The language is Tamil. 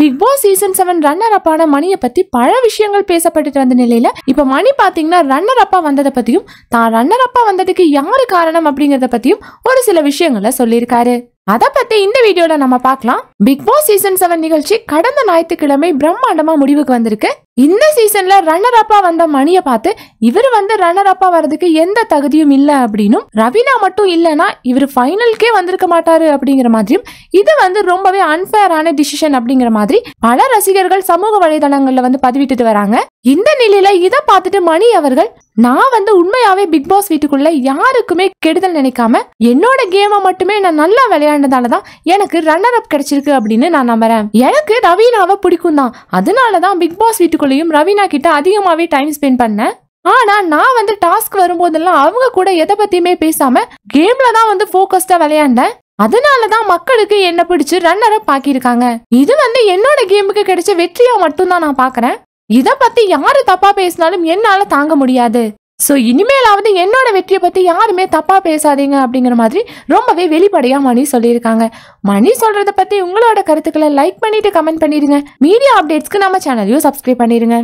big Boss season seven runner அப்பான மணியை பத்தி பல விஷயங்கள் பேசப்பட்டு வந்த நிலையில இப்ப மணி பாத்தீங்கன்னா ரன்னர் அப்பா வந்ததை பத்தியும் தான் ரன்னர் அப்பா வந்ததுக்கு யாரு காரணம் அப்படிங்கறத பத்தியும் ஒரு சில விஷயங்களை சொல்லியிருக்காரு அதை பத்தி இந்த வீடியோல நம்ம பார்க்கலாம் பிக் பாஸ் சீசன் செவன் நிகழ்ச்சி கடந்த ஞாயிற்றுக்கிழமை பிரம்மாண்டமா முடிவுக்கு வந்திருக்கு இந்த சீசன்ல ரன்னர் அப்பா வந்த மணியை பார்த்து இவர் வந்து ரன்னர் அப்பா வர்றதுக்கு எந்த தகுதியும் இல்லை அப்படின்னும் ரவீனா மட்டும் இல்லைன்னா இவர் ஃபைனலுக்கே வந்திருக்க மாட்டாரு அப்படிங்கிற மாதிரியும் இது வந்து ரொம்பவே அன்பேரான டிசிஷன் அப்படிங்கிற மாதிரி பல ரசிகர்கள் சமூக வலைதளங்கள்ல வந்து பதிவிட்டுட்டு வராங்க இந்த நிலையில இதை பார்த்துட்டு மணி அவர்கள் நான் வந்து உண்மையாவே பிக் பாஸ் வீட்டுக்குள்ள யாருக்குமே கெடுதல் நினைக்காம என்னோட கேமை மட்டுமே நான் நல்லா விளையாண்டதால தான் எனக்கு ரன்னர் அப் கிடைச்சிருக்கு அப்படின்னு நான் நம்புறேன் எனக்கு ரவீனாவை பிடிக்கும் தான் அதனால தான் பிக் பாஸ் வீட்டுக்குள்ளேயும் ரவீனா கிட்ட அதிகமாகவே டைம் ஸ்பெண்ட் பண்ணேன் ஆனா நான் வந்து டாஸ்க் வரும்போதெல்லாம் அவங்க கூட எதை பத்தியுமே பேசாம கேம்ல தான் வந்து போக்கஸ்டா விளையாண்டேன் அதனாலதான் மக்களுக்கு என்ன பிடிச்சு ரன்னரை பாக்கிருக்காங்க இது வந்து என்னோட கேமுக்கு கிடைச்ச வெற்றியா மட்டும் தான் நான் பாக்குறேன் இத பத்தி யாரு தப்பா பேசினாலும் என்னால தாங்க முடியாது ஸோ இனிமேலாவது என்னோட வெற்றியை பற்றி யாருமே தப்பாக பேசாதீங்க அப்படிங்கிற மாதிரி ரொம்பவே வெளிப்படையாக மணி சொல்லியிருக்காங்க மணி சொல்கிறத பற்றி உங்களோட கருத்துக்களை லைக் பண்ணிட்டு கமெண்ட் பண்ணிடுங்க மீடியா அப்டேட்ஸ்க்கு நம்ம சேனலையும் சப்ஸ்கிரைப் பண்ணிடுங்க